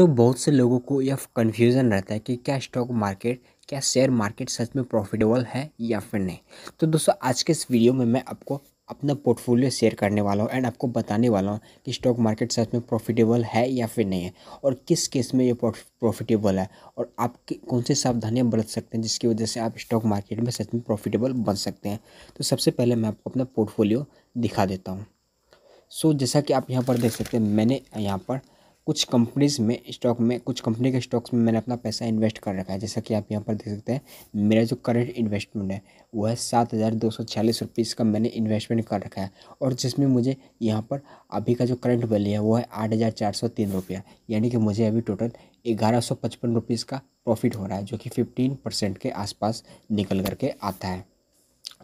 सो so, बहुत से लोगों को यह कन्फ्यूज़न रहता है कि क्या स्टॉक मार्केट क्या शेयर मार्केट सच में प्रॉफिटेबल है या फिर नहीं तो दोस्तों आज के इस वीडियो में मैं आपको अपना पोर्टफोलियो शेयर करने वाला हूँ एंड आपको बताने वाला हूँ कि स्टॉक मार्केट सच में प्रॉफिटेबल है या फिर नहीं है और किस केस में ये प्रॉफिटेबल है और आप कौन से सावधानियाँ बरत सकते हैं जिसकी वजह से आप स्टॉक मार्केट में सच में प्रॉफिटेबल बन सकते हैं तो सबसे पहले मैं आपको अपना पोर्टफोलियो दिखा देता हूँ सो so, जैसा कि आप यहाँ पर देख सकते हैं मैंने यहाँ पर कुछ कंपनीज़ में स्टॉक में कुछ कंपनी के स्टॉक्स में मैंने अपना पैसा इन्वेस्ट कर रखा है जैसा कि आप यहाँ पर देख सकते हैं मेरा जो करंट इन्वेस्टमेंट है वह है सात हज़ार दो सौ छियालीस रुपीज़ का मैंने इन्वेस्टमेंट कर रखा है और जिसमें मुझे यहाँ पर अभी का जो करंट वैल्यू है वो है आठ हज़ार चार सौ तीन रुपया यानी कि मुझे अभी टोटल ग्यारह सौ पचपन रुपीज़ का प्रॉफिट हो रहा है जो कि फिफ्टीन परसेंट के आसपास निकल करके आता है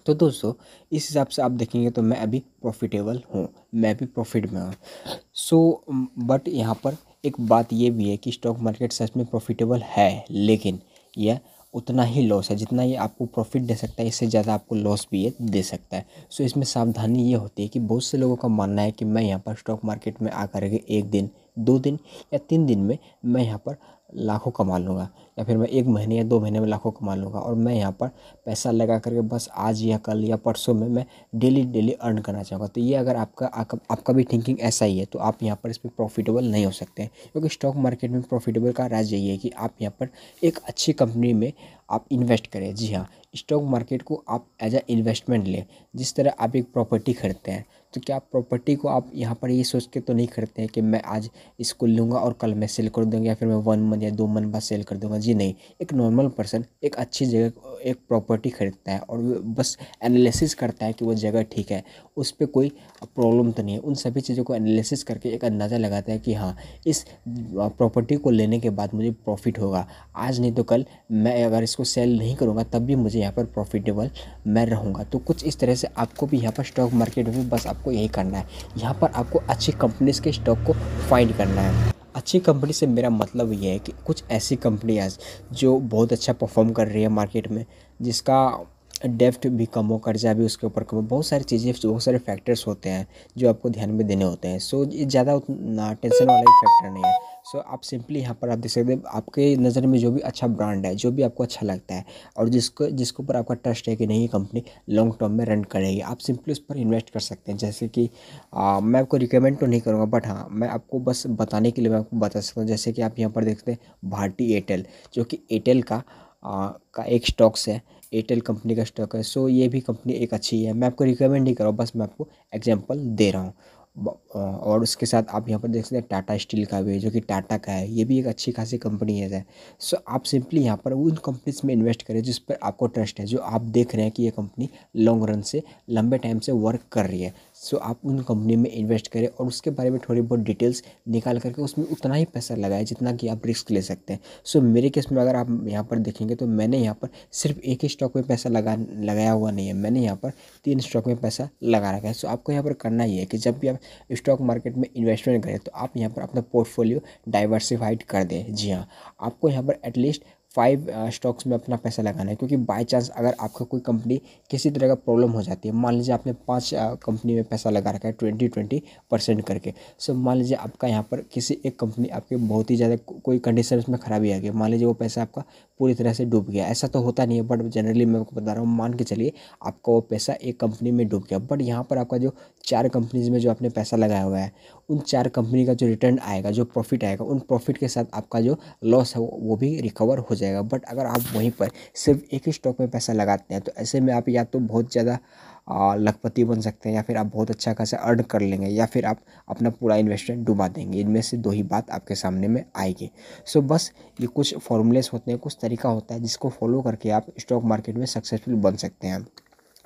तो दोस्तों इस हिसाब से आप देखेंगे तो मैं अभी प्रॉफिटेबल हूँ मैं भी प्रॉफिट में हूँ सो बट mm, यहाँ पर एक बात ये भी है कि स्टॉक मार्केट सच में प्रॉफिटेबल है लेकिन यह उतना ही लॉस है जितना ये आपको प्रॉफिट दे सकता है इससे ज़्यादा आपको लॉस भी ये दे सकता है सो इसमें सावधानी ये होती है कि बहुत से लोगों का मानना है कि मैं यहाँ पर स्टॉक मार्केट में आकर के एक दिन दो दिन या तीन दिन में मैं यहाँ पर लाखों कमा लूँगा या फिर मैं एक महीने या दो महीने में लाखों कमा लूँगा और मैं यहाँ पर पैसा लगा करके बस आज या कल या परसों में मैं डेली डेली अर्न करना चाहूँगा तो ये अगर आपका आपका भी थिंकिंग ऐसा ही है तो आप यहाँ पर इसमें प्रॉफिटेबल नहीं हो सकते हैं क्योंकि स्टॉक मार्केट में प्रॉफिटेबल का राज यही है कि आप यहाँ पर एक अच्छी कंपनी में आप इन्वेस्ट करें जी हाँ स्टॉक मार्केट को आप एज अ इन्वेस्टमेंट लें जिस तरह आप एक प्रॉपर्टी खरीदते हैं तो क्या आप प्रॉपर्टी को आप यहाँ पर ये सोच के तो नहीं खरीदते हैं कि मैं आज इसको लूँगा और कल मैं सेल कर दूँगा या फिर मैं वन मंथ या दो मंथ बाद सेल कर दूँगा जी नहीं एक नॉर्मल पर्सन एक अच्छी जगह एक प्रॉपर्टी खरीदता है और बस एनालिसिस करता है कि वो जगह ठीक है उस पर कोई प्रॉब्लम तो नहीं है उन सभी चीज़ों को एनालिसिस करके एक अंदाज़ा लगाता है कि हाँ इस प्रॉपर्टी को लेने के बाद मुझे प्रॉफिट होगा आज नहीं तो कल मैं अगर इसको सेल नहीं करूँगा तब भी मुझे यहाँ पर प्रॉफिटेबल मैं रहूँगा तो कुछ इस तरह से आपको भी यहाँ पर स्टॉक मार्केट में बस आपको यही करना है यहाँ पर आपको अच्छी कंपनीज़ के स्टॉक को फाइंड करना है अच्छी कंपनी से मेरा मतलब ये है कि कुछ ऐसी कंपनियाँ जो बहुत अच्छा परफॉर्म कर रही है मार्केट में जिसका डेफ्ट भी कम हो कर्जा भी उसके ऊपर कम हो बहुत सारी चीज़ें बहुत सारे फैक्टर्स होते हैं जो आपको ध्यान में देने होते हैं सो ये ज़्यादा टेंशन वाला ही फैक्टर नहीं है सो आप सिंपली यहाँ पर आप देख सकते हैं आपके नज़र में जो भी अच्छा ब्रांड है जो भी आपको अच्छा लगता है और जिसको जिसके ऊपर आपका ट्रस्ट है कि नहीं कंपनी लॉन्ग टर्म में रन करेगी आप सिंपली उस पर इन्वेस्ट कर सकते हैं जैसे कि आ, मैं आपको रिकमेंड तो नहीं करूँगा बट हाँ मैं आपको बस बताने के लिए मैं आपको बता सकता हूँ जैसे कि आप यहाँ पर देखते हैं भारती एयरटेल जो कि एयरटेल का आ, का एक स्टॉक्स है एयरटेल कंपनी का स्टॉक है सो ये भी कंपनी एक अच्छी है मैं आपको रिकमेंड नहीं कर रहा हूँ बस मैं आपको एग्जाम्पल दे रहा हूँ और उसके साथ आप यहाँ पर देख सकते हैं टाटा स्टील का भी जो कि टाटा का है ये भी एक अच्छी खासी कंपनी है सो आप सिंपली यहाँ पर उन कंपनीज में इन्वेस्ट करें जिस पर आपको ट्रस्ट है जो आप देख रहे हैं कि ये कंपनी लॉन्ग रन से लंबे टाइम से वर्क कर रही है सो आप उन कंपनी में इन्वेस्ट करें और उसके बारे में थोड़ी बहुत डिटेल्स निकाल करके उसमें उतना ही पैसा लगाए जितना कि आप रिस्क ले सकते हैं सो मेरे केस में अगर आप यहाँ पर देखेंगे तो मैंने यहाँ पर सिर्फ एक ही स्टॉक में पैसा लगा लगाया हुआ नहीं है मैंने यहाँ पर तीन स्टॉक में पैसा लगा रखा है सो आपको यहाँ पर करना ही है कि जब भी आप स्टॉक मार्केट में इन्वेस्टमेंट करें तो आप यहाँ पर अपना पोर्टफोलियो डाइवर्सिफाइड कर दें जी हाँ आपको यहाँ पर एटलीस्ट फाइव स्टॉक्स uh, में अपना पैसा लगाना है क्योंकि बाय चांस अगर आपका कोई कंपनी किसी तरह का प्रॉब्लम हो जाती है मान लीजिए आपने पांच कंपनी uh, में पैसा लगा रखा है ट्वेंटी ट्वेंटी परसेंट करके सो मान लीजिए आपका यहाँ पर किसी एक कंपनी आपके बहुत ही ज़्यादा कोई कंडीशन में खराबी आ गई मान लीजिए वो पैसा आपका पूरी तरह से डूब गया ऐसा तो होता नहीं है बट जनरली मैं आपको बता रहा हूँ मान के चलिए आपका वो पैसा एक कंपनी में डूब गया बट यहाँ पर आपका जो चार कंपनीज में जो आपने पैसा लगाया हुआ है उन चार कंपनी का जो रिटर्न आएगा जो प्रॉफिट आएगा उन प्रॉफिट के साथ आपका जो लॉस है वो भी रिकवर हो जाएगा बट अगर आप वहीं पर सिर्फ एक ही स्टॉक में पैसा लगाते हैं तो ऐसे में आप या तो बहुत ज़्यादा लखपति बन सकते हैं या फिर आप बहुत अच्छा खासा अर्न कर लेंगे या फिर आप अपना पूरा इन्वेस्टमेंट डुबा देंगे इनमें से दो ही बात आपके सामने में आएगी सो बस ये कुछ फॉर्मूलेस होते हैं कुछ तरीका होता है जिसको फॉलो करके आप स्टॉक मार्केट में सक्सेसफुल बन सकते हैं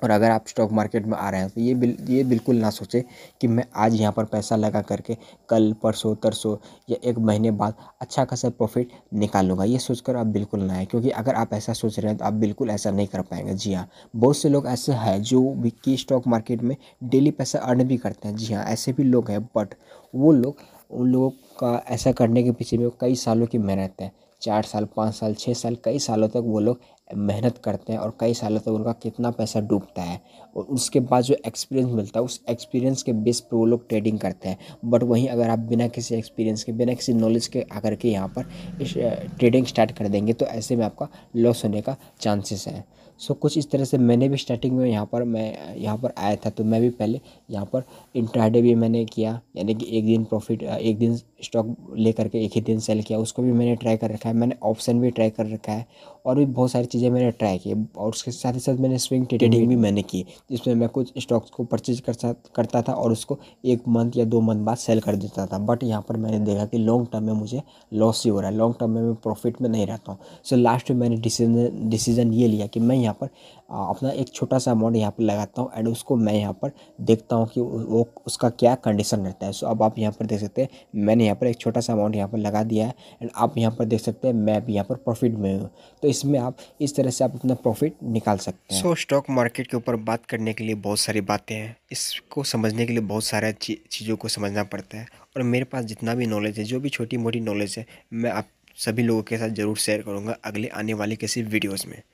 और अगर आप स्टॉक मार्केट में आ रहे हैं तो ये बिल ये बिल्कुल ना सोचें कि मैं आज यहाँ पर पैसा लगा करके कल परसों तरसों या एक महीने बाद अच्छा खासा प्रॉफिट निकाल लूँगा ये सोचकर आप बिल्कुल ना आए क्योंकि अगर आप ऐसा सोच रहे हैं तो आप बिल्कुल ऐसा नहीं कर पाएंगे जी हाँ बहुत से लोग ऐसे हैं जो भी कि स्टॉक मार्केट में डेली पैसा अर्न भी करते हैं जी हाँ ऐसे भी लोग हैं बट वो लोग उन लोगों का ऐसा करने के पीछे में कई सालों की मेहनत है चार साल पाँच साल छः साल कई सालों तक वो लोग मेहनत करते हैं और कई सालों तक उनका कितना पैसा डूबता है और उसके बाद जो एक्सपीरियंस मिलता है उस एक्सपीरियंस के बेस पर वो लोग ट्रेडिंग करते हैं बट वहीं अगर आप बिना किसी एक्सपीरियंस के बिना किसी नॉलेज के आकर के यहाँ पर इस ट्रेडिंग स्टार्ट कर देंगे तो ऐसे में आपका लॉस होने का चांसेस है सो कुछ इस तरह से मैंने भी स्टार्टिंग में यहाँ पर मैं यहाँ पर आया था तो मैं भी पहले यहाँ पर इंट्राडे भी मैंने किया यानी कि एक दिन प्रॉफिट एक दिन स्टॉक ले करके एक ही दिन सेल किया उसको भी मैंने ट्राई कर रखा है मैंने ऑप्शन भी ट्राई कर रखा है और भी बहुत सारी चीज़ें मैंने ट्राई की और उसके साथ ही साथ मैंने स्विंग ट्रेडिंग भी मैंने की जिसमें मैं कुछ स्टॉक्स को परचेज कर करता था और उसको एक मंथ या दो मंथ बाद सेल कर देता था बट यहाँ पर मैंने देखा कि लॉन्ग टर्म में मुझे लॉस ही हो रहा है लॉन्ग टर्म में मैं प्रॉफिट में नहीं रहता हूँ सो लास्ट में मैंने डिसीजन डिसीजन ये लिया कि मैं यहाँ यहाँ पर अपना एक छोटा सा अमाउंट यहाँ पर लगाता हूँ एंड उसको मैं यहाँ पर देखता हूँ कि वो उसका क्या कंडीशन रहता है सो अब आप यहाँ पर देख सकते हैं मैंने यहाँ पर एक छोटा सा अमाउंट यहाँ पर लगा दिया है एंड आप यहाँ पर देख सकते हैं मैं भी यहाँ पर प्रॉफिट में हूँ तो इसमें आप इस तरह से आप अपना प्रॉफिट निकाल सकते हैं सो स्टॉक मार्केट के ऊपर बात करने के लिए बहुत सारी बातें हैं इसको समझने के लिए बहुत सारे चीज़ों को समझना पड़ता है और मेरे पास जितना भी नॉलेज है जो भी छोटी मोटी नॉलेज है मैं आप सभी लोगों के साथ ज़रूर शेयर करूँगा अगले आने वाले किसी वीडियोज़ में